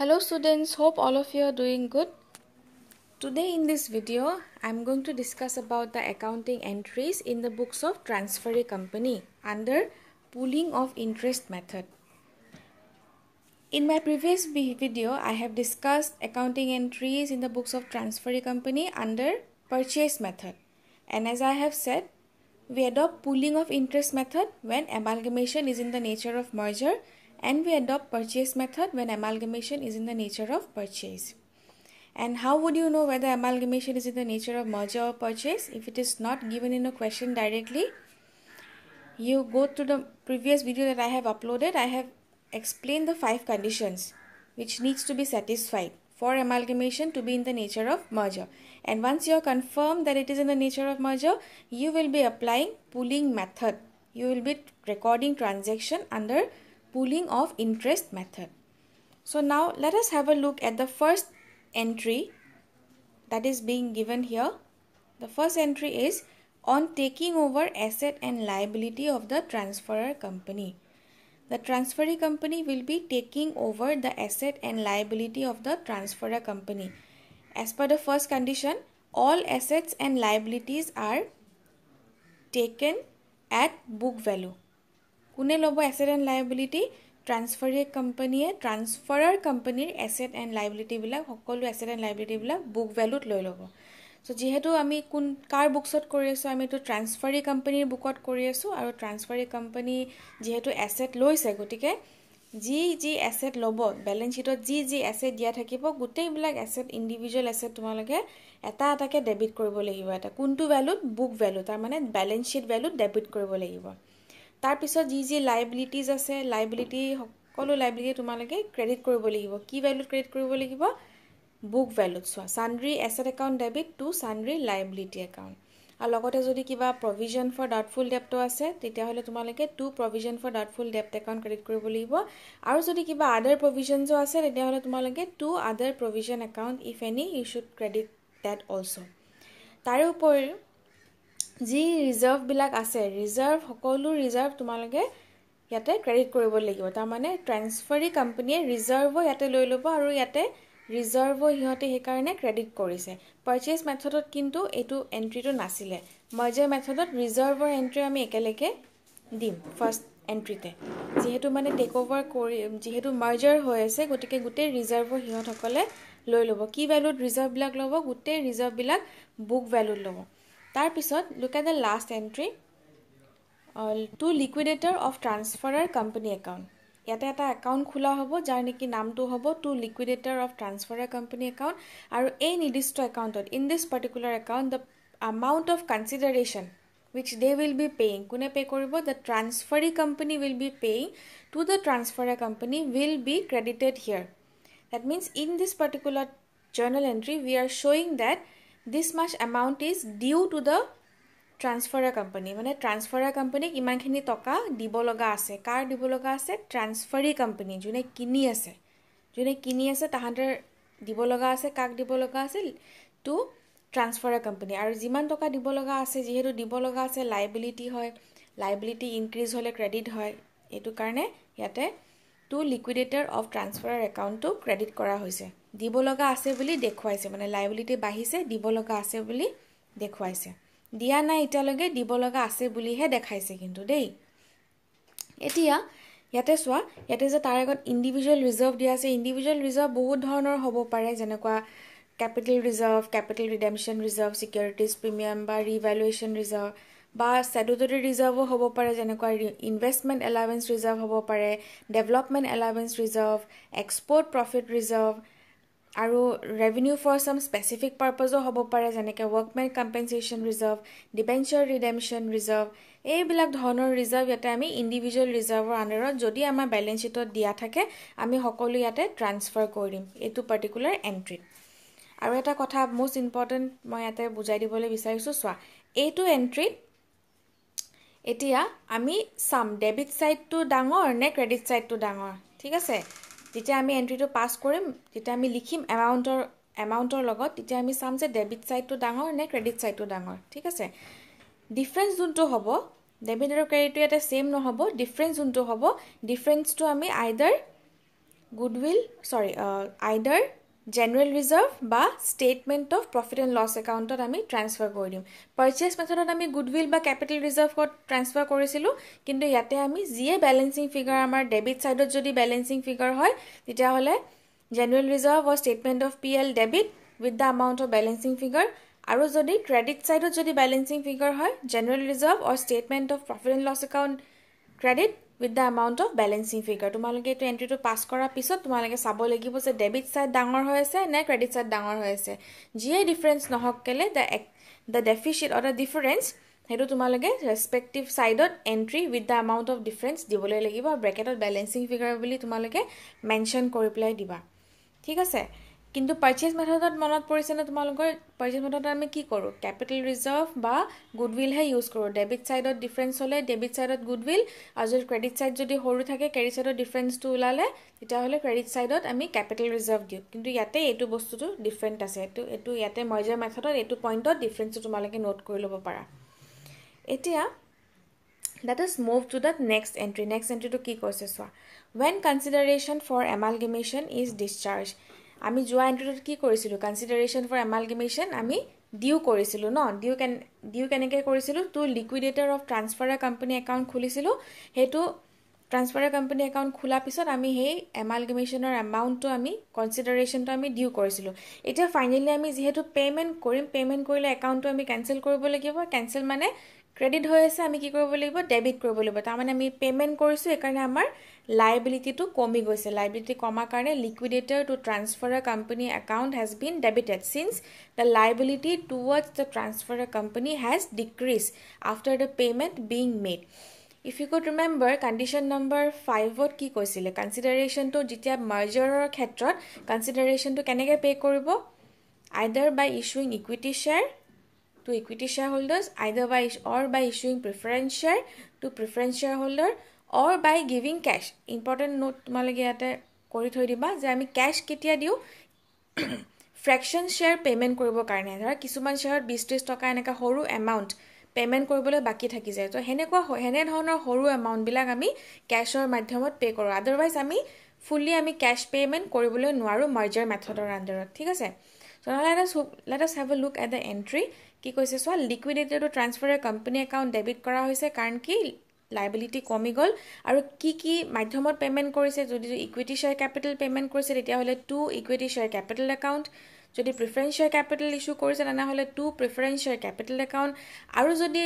Hello students, hope all of you are doing good. Today in this video, I'm going to discuss about the accounting entries in the books of transferee company under pooling of interest method. In my previous video, I have discussed accounting entries in the books of transferee company under purchase method. And as I have said, we adopt pooling of interest method when amalgamation is in the nature of merger and we adopt purchase method when amalgamation is in the nature of purchase. And how would you know whether amalgamation is in the nature of merger or purchase if it is not given in a question directly? You go to the previous video that I have uploaded, I have explained the five conditions which needs to be satisfied for amalgamation to be in the nature of merger. And once you are confirmed that it is in the nature of merger, you will be applying pooling method. You will be recording transaction under pooling of interest method. So now let us have a look at the first entry that is being given here. The first entry is on taking over asset and liability of the transferor company. The transferee company will be taking over the asset and liability of the transferor company. As per the first condition, all assets and liabilities are taken at book value. কোনে ল'ব asset and liability ট্ৰান্সফাৰী কোম্পানীয়ে ট্ৰান্সফাৰৰ কোম্পানীৰ asset and লাইবিলিটিবিলাক সকলো asset and লাইবিলিটিবিলাক book ভেলুত লৈ ল'ব চ' যিহেতু আমি কোন কাৰ বুকছত কৰি আছোঁ আমিতো ট্ৰান্সফাৰী কোম্পানীৰ বুকত কৰি আছোঁ আৰু ট্ৰান্সফাৰী কোম্পানী যিহেতু এছেট লৈছে গতিকে যি যি এছেট ল'ব বেলেঞ্চ শ্বীটত যি যি এছেট দিয়া থাকিব গোটেইবিলাক এছেট ইণ্ডিভিজুৱেল এছেট তোমালোকে এটা এটাকৈ ডেবিট কৰিব লাগিব এটা কোনটো ভেলুত বুক ভেলু তাৰমানে বেলেঞ্চ শ্বিট ভেলুত ডেবিট কৰিব লাগিব তাৰপিছত যি যি লাইবিলিটিজ আছে লাইবিলিটি সকলো লাইবিলিটি তোমালোকে ক্ৰেডিট কৰিব লাগিব কি ভেলুত ক্ৰেডিট কৰিব লাগিব বুক ভেলুত চোৱা sundry asset account debit to sundry liability account আৰু লগতে যদি কিবা প্ৰভিজন ফৰ ডাউটফুল ডেপ্টো আছে তেতিয়াহ'লে তোমালোকে টু প্ৰভিজন ফৰ ডাউটফুল ডেপ্ট একাউণ্ট ক্ৰেডিট কৰিব লাগিব আৰু যদি কিবা আদাৰ প্ৰভিজনছো আছে তেতিয়াহ'লে তোমালোকে to other provision account if any you should credit that also' তাৰে উপৰিও যি ৰিজাৰ্ভবিলাক আছে ৰিজাৰ্ভ সকলো ৰিজাৰ্ভ তোমালোকে ইয়াতে ক্ৰেডিট কৰিব লাগিব তাৰমানে ট্ৰেন্সফাৰী কোম্পানীয়ে ৰিজাৰ্ভো ইয়াতে লৈ ল'ব আৰু ইয়াতে ৰিজাৰ্ভো সিহঁতে সেইকাৰণে ক্ৰেডিট কৰিছে পাৰ্চেজ মেথডত কিন্তু এইটো এণ্ট্ৰিটো নাছিলে মাৰ্জাৰ মেথডত ৰিজাৰ্ভৰ এণ্ট্ৰি আমি একেলগে দিম ফাৰ্ষ্ট এণ্ট্ৰিতে যিহেতু মানে টেক অভাৰ কৰি যিহেতু মাৰ্জাৰ হৈ আছে গতিকে গোটেই ৰিজাৰ্ভৰ সিহঁতসকলে লৈ ল'ব কি ভেলুত ৰিজাৰ্ভবিলাক ল'ব গোটেই ৰিজাৰ্ভবিলাক বুক ভেলুত ল'ব তাৰপিছত look at the last entry to liquidator of transferor company account ইয়াতে এটা একাউণ্ট খোলা হ'ব যাৰ নেকি নামটো হ'ব to liquidator of transferor company account আৰু এই নিৰ্দিষ্ট একাউণ্টত in this particular account the amount of consideration which they will be paying কোনে পে' কৰিব the transferee company will be paying to the transferor company will be credited here that means in this particular journal entry we are শ্বয়িং that this much amount is due to the transferor company মানে transferor কোম্পানীক ইমানখিনি টকা দিব লগা আছে কাৰ দিব লগা আছে ট্ৰান্সফাৰী কোম্পানী যোনে কিনি আছে যোনে কিনি আছে তাহাঁতে দিব লগা আছে কাক দিব লগা আছে টু ট্ৰান্সফাৰাৰ কোম্পানী আৰু যিমান টকা দিব লগা আছে যিহেতু দিব লগা আছে লাইবিলিটি হয় লাইবিলিটি ইনক্ৰিজ হ'লে ক্ৰেডিট হয় এইটো কাৰণে ইয়াতে টু লিকুইডেটাৰ অফ ট্ৰান্সফাৰাৰ একাউণ্টটো ক্ৰেডিট কৰা হৈছে দিব লগা আছে বুলি দেখুৱাইছে মানে লাইবিলিটি বাঢ়িছে দিব লগা আছে বুলি দেখুৱাইছে দিয়া নাই এতিয়ালৈকে দিব লগা আছে বুলিহে দেখাইছে কিন্তু দেই এতিয়া ইয়াতে চোৱা ইয়াতে যে তাৰ আগত ইণ্ডিভিজুৱেল ৰিজাৰ্ভ দিয়া আছে ইণ্ডিভিজুৱেল ৰিজাৰ্ভ বহুত ধৰণৰ হ'ব পাৰে যেনেকুৱা capital reserve capital redemption reserve securities premium বা ৰিভেলুৱেশ্যন ৰিজাৰ্ভ বা ছেডুটৰী ৰিজাৰ্ভো হ'ব পাৰে যেনেকুৱা ইনভেষ্টমেণ্ট এলাৱেঞ্চ ৰিজাৰ্ভ হ'ব পাৰে development allowance reserve export profit reserve আৰু ৰেভিনিউ ফৰ চাম স্পেচিফিক পাৰ্পাজো হ'ব পাৰে যেনেকৈ workmen compensation reserve debenture redemption reserve এইবিলাক ধৰণৰ ৰিজাৰ্ভ ইয়াতে আমি ইণ্ডিভিজুৱেল ৰিজাৰ্ভৰ আণ্ডাৰত যদি আমাৰ বেলেঞ্চ শ্বিটত দিয়া থাকে আমি সকলো ইয়াতে ট্ৰান্সফাৰ কৰি দিম এইটো পাৰ্টিকুলাৰ এণ্ট্ৰিত আৰু এটা কথা মষ্ট ইম্পৰ্টেণ্ট মই ইয়াতে বুজাই দিবলৈ বিচাৰিছোঁ চোৱা এইটো এণ্ট্ৰিত এতিয়া আমি চাম ডেবিট ছাইডটো ডাঙৰ নে ক্ৰেডিট ছাইডটো ডাঙৰ ঠিক আছে যেতিয়া আমি এণ্ট্ৰিটো পাছ কৰিম তেতিয়া আমি লিখিম এমাউণ্টৰ এমাউণ্টৰ লগত তেতিয়া আমি চাম যে ডেবিট চাইডটো ডাঙৰ নে ক্ৰেডিট চাইডটো ডাঙৰ ঠিক আছে ডিফাৰেঞ্চ যোনটো হ'ব ডেবিট আৰু ক্ৰেডিটটো ইয়াতে ছেইম নহ'ব ডিফাৰেঞ্চ যোনটো হ'ব ডিফাৰেঞ্চটো আমি আইডাৰ গুডউইল চৰি আইডাৰ জেনেৰেল ৰিজাৰ্ভ বা statement of profit and loss একাউণ্টত আমি ট্ৰেঞ্চফাৰ কৰি দিম পাৰ্চেছ মেথডত আমি গুডউইল বা কেপিটেল ৰিজাৰ্ভত ট্ৰেঞ্চফাৰ কৰিছিলোঁ কিন্তু ইয়াতে আমি যিয়ে বেলেঞ্চিং ফিগাৰ আমাৰ ডেবিট ছাইডত যদি বেলেঞ্চিং ফিগাৰ হয় তেতিয়াহ'লে general reserve or' statement of P L debit with the amount of balancing figure আৰু যদি ক্ৰেডিট ছাইডত যদি বেলেঞ্চিং ফিগাৰ হয় general reserve or' statement of profit and loss account credit with the amount of balancing figure তোমালোকে এইটো এণ্ট্ৰিটো পাছ কৰাৰ পিছত তোমালোকে চাব লাগিব যে ডেবিট চাইড ডাঙৰ হৈ আছে নে ক্ৰেডিট চাইড ডাঙৰ হৈ আছে যিয়ে ডিফাৰেঞ্চ নহওক কেলে দ্য এক the deficit or the difference সেইটো তোমালোকে ৰেচপেক্টিভ ছাইডত entry with the amount of difference দিবলৈ লাগিব আৰু ব্ৰেকেটত বেলেঞ্চিং ফিগাৰ বুলি তোমালোকে মেনশ্যন কৰি পেলাই দিবা ঠিক আছে কিন্তু পাৰ্চেজ মেথডত মনত পৰিছে নে তোমালোকৰ পাৰ্চেছ মেথডত আমি কি কৰোঁ কেপিটেল ৰিজাৰ্ভ বা গুডউইলহে ইউজ কৰোঁ ডেবিট ছাইডত ডিফাৰেঞ্চ হ'লে ডেবিট ছাইডত গুডউইল আৰু যদি ক্ৰেডিট ছাইড যদি সৰু থাকে ক্ৰেডিট ছাইডত ডিফাৰেঞ্চটো ওলালে তেতিয়াহ'লে ক্ৰেডিট ছাইডত আমি কেপিটেল ৰিজাৰ্ভ দিওঁ কিন্তু ইয়াতে এইটো বস্তুটো ডিফাৰেণ্ট আছে এইটো এইটো ইয়াতে মইজাৰ মেথডত এইটো পইণ্টত ডিফাৰেঞ্চটো তোমালোকে নোট কৰি ল'ব পাৰা এতিয়া that is move to that next entry next এণ্ট্ৰিটো কি কৈছে চোৱা when consideration for amalgamation is discharge আমি যোৱা এণ্ট্ৰিটোত কি কৰিছিলোঁ কনচিডাৰেশ্যন ফৰ এমালগেমেশ্যন আমি ডিউ কৰিছিলোঁ ন ডিউ কেন ডিউ কেনেকৈ কৰিছিলোঁ to liquidator of transfer company account খুলিছিলোঁ সেইটো ট্ৰান্সফাৰ কোম্পানী একাউণ্ট খোলাৰ পিছত আমি সেই এমাল এমালগেমেশ্যনৰ এমাউণ্টটো আমি কনচিডাৰেশ্যনটো আমি ডিউ কৰিছিলোঁ এতিয়া ফাইনেলি আমি যিহেতু পে'মেণ্ট কৰিম পে'মেণ্ট কৰিলে একাউণ্টটো আমি কেনচেল কৰিব লাগিব কেঞ্চেল মানে ক্ৰেডিট হৈ আছে আমি কি কৰিব লাগিব ডেবিট কৰিব লাগিব তাৰমানে আমি পে'মেণ্ট কৰিছোঁ সেইকাৰণে আমাৰ লাইবিলিটিটো কমি গৈছে লাইবিলিটি কমাৰ কাৰণে liquidator to transfer company account has been debited since the liability towards the transfer company has decrease after the payment being made if you could remember condition number ফাইভত কি কৈছিলে কনচিডাৰেশ্যনটো যেতিয়া মাৰ্জাৰৰ ক্ষেত্ৰত কনচিডাৰেশ্যনটো কেনেকৈ পে' কৰিব either by issuing equity share to equity share holders either by or by issuing preference share to preference share holder or by giving cash important note তোমালোকে ইয়াতে কৰি থৈ দিবা যে আমি কেছ কেতিয়া দিওঁ ফ্ৰেকশ্যন শ্বেয়াৰ পে'মেণ্ট কৰিবৰ কাৰণে ধৰা কিছুমান শ্বেয়াৰত বিছ ত্ৰিছ টকা এনেকুৱা সৰু এমাউণ্ট পে'মেণ্ট কৰিবলৈ বাকী থাকি যায় ত' সেনেকুৱা সেনেধৰণৰ সৰু এমাউণ্টবিলাক আমি কেছৰ মাধ্যমত পে' কৰোঁ আদাৰৱাইজ আমি ফুল্লি আমি কেছ পে'মেণ্ট কৰিবলৈ নোৱাৰোঁ মাৰ্জাৰ মেথডৰ আণ্ডাৰত ঠিক আছে চ' নহ'লে এটা let us have a look at the entry কি কৈছে চোৱা লিকুইডিটিটো ট্ৰান্সফাৰে কোম্পানী একাউণ্ট ডেবিট কৰা হৈছে কাৰণ কি লাইবিলিটি কমি গ'ল আৰু কি কি মাধ্যমত পে'মেণ্ট কৰিছে যদি ইকুইটি শ্বেয়াৰ কেপিটেল পে'মেণ্ট কৰিছে তেতিয়াহ'লে to equity share capital account যদি প্ৰিফাৰেঞ্চ শ্বেয়াৰ কেপিটেল ইছ্যু কৰিছে তেনেহ'লে to preference share capital account আৰু যদি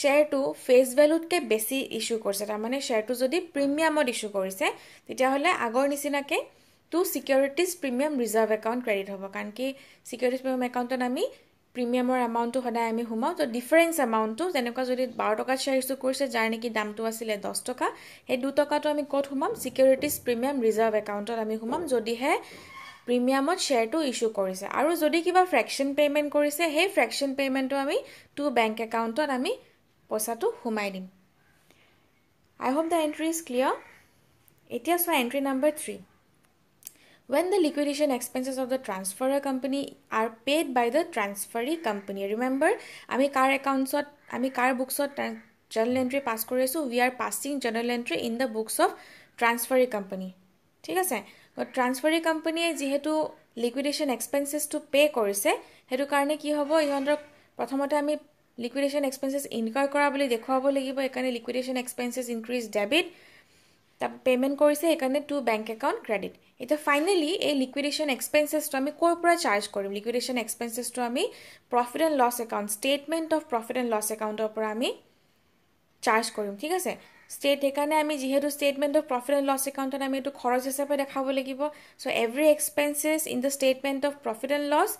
শ্বেয়াৰটো ফেচ ভেলুতকৈ বেছি ইছ্যু কৰিছে তাৰমানে শ্বেয়াৰটো যদি প্ৰিমিয়ামত ইছ্যু কৰিছে তেতিয়াহ'লে আগৰ নিচিনাকৈ to securities premium reserve account credit হ'ব কাৰণ কি ছিকিউৰিটিজ প্ৰিমিয়াম একাউণ্টত আমি প্ৰিমিয়ামৰ এমাউণ্টটো সদায় আমি সোমাওঁ তো ডিফাৰেঞ্চ এমাউণ্টটো যেনেকুৱা যদি বাৰ টকাত শ্বেয়াৰ ইছ্যু কৰিছে যাৰ নেকি দামটো আছিলে দহ টকা সেই দুটকাটো আমি ক'ত সোমাম ছিকিউৰিটিজ প্ৰিমিয়াম ৰিজাৰ্ভ একাউণ্টত আমি সোমাম যদিহে প্ৰিমিয়ামত শ্বেয়াৰটো ইছ্যু কৰিছে আৰু যদি কিবা ফ্ৰেকশ্যন পে'মেণ্ট কৰিছে সেই ফ্ৰেকশ্যন পে'মেণ্টটো আমি টু বেংক একাউণ্টত আমি পইচাটো সোমাই দিম I hope the entry is clear এতিয়া চোৱা entry number three when the liquidation expenses of the transfer company are paid by the transferee company remember আমি কাৰ একাউণ্টছত আমি কাৰ বুকছত জাৰ্নেল এণ্ট্ৰি পাছ কৰি আছোঁ we are passing journal entry in the books of transferee company ঠিক আছে ট্ৰান্সফাৰী কোম্পানীয়ে যিহেতু লিকুইডেশ্যন এক্সপেঞ্চেছটো pay' কৰিছে সেইটো কাৰণে কি হ'ব ইহঁতক প্ৰথমতে আমি লিকুইডেশ্যন এক্সপেঞ্চেছ ইনকাৰ কৰা বুলি দেখুৱাব লাগিব সেইকাৰণে লিকুইডেশ্যন এক্সপেঞ্চেছ ইনক্ৰিজ ডেবিট তাৰ পে'মেণ্ট কৰিছে সেইকাৰণে টু বেংক একাউণ্ট ক্ৰেডিট এতিয়া ফাইনেলি এই লিকুইডেশ্যন এক্সপেঞ্চেছটো আমি ক'ৰ পৰা চাৰ্জ কৰিম লিকুইডেশ্যন এক্সপেঞ্চেছটো আমি profit and loss account statement of profit and loss একাউণ্টৰ পৰা আমি চাৰ্জ কৰিম ঠিক আছে ষ্টেট সেইকাৰণে আমি যিহেতু statement of profit and loss একাউণ্টত আমি এইটো খৰচ হিচাপে দেখাব লাগিব so' every expense in the statement of profit and loss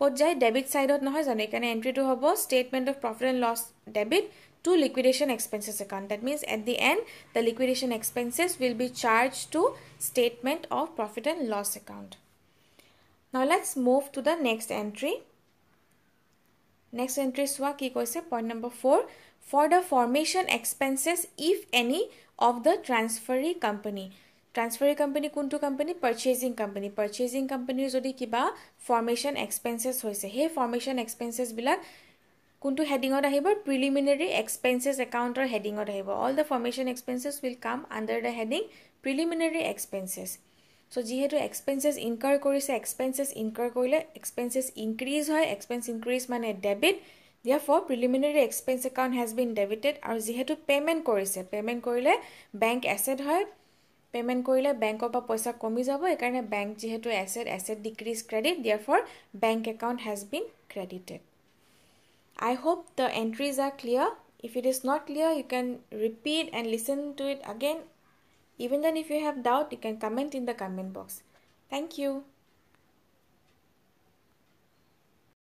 ক'ত যায় ডেবিট ছাইডত নহয় জানো সেইকাৰণে এণ্ট্ৰিটো হ'ব statement of profit and loss debit to liquidation expenses account that means at the end the liquidation expenses will be charge to statement of profit and loss account নহয় let's move to the next entry next entry চোৱা কি কৈছে point number four for the formation expenses if any of the transferee company transferee company কোনটো company purchasing company purchasing কোম্পানীৰ যদি কিবা formation experiences হৈছে সেই ফৰ্মেশ্যন এক্সপেঞ্চেছবিলাক কোনটো হেডিঙত আহিব প্ৰিলিমিনেৰী এক্সপেঞ্চেছ একাউণ্টৰ হেডিঙত আহিব all the formation expenses will come under the heading preliminary expenses so' যিহেতু এক্সপেঞ্চেছ ইনকাৰ কৰিছে এক্সপেঞ্চেছ ইনকাৰ কৰিলে এক্সপেঞ্চেছ ইনক্ৰিজ হয় এক্সপেঞ্চ ইনক্ৰিজ মানে debit therefore preliminary expense account has been debited আৰু যিহেতু payment কৰিছে payment কৰিলে bank asset হয় পে'মেণ্ট কৰিলে বেংকৰ পৰা পইচা কমি যাব সেইকাৰণে বেংক যিহেতু asset asset decrease credit therefore bank account has been credited I hope the entries are clear if it is not clear you can repeat and listen to it again even then if you have doubt you can comment in the comment box thank U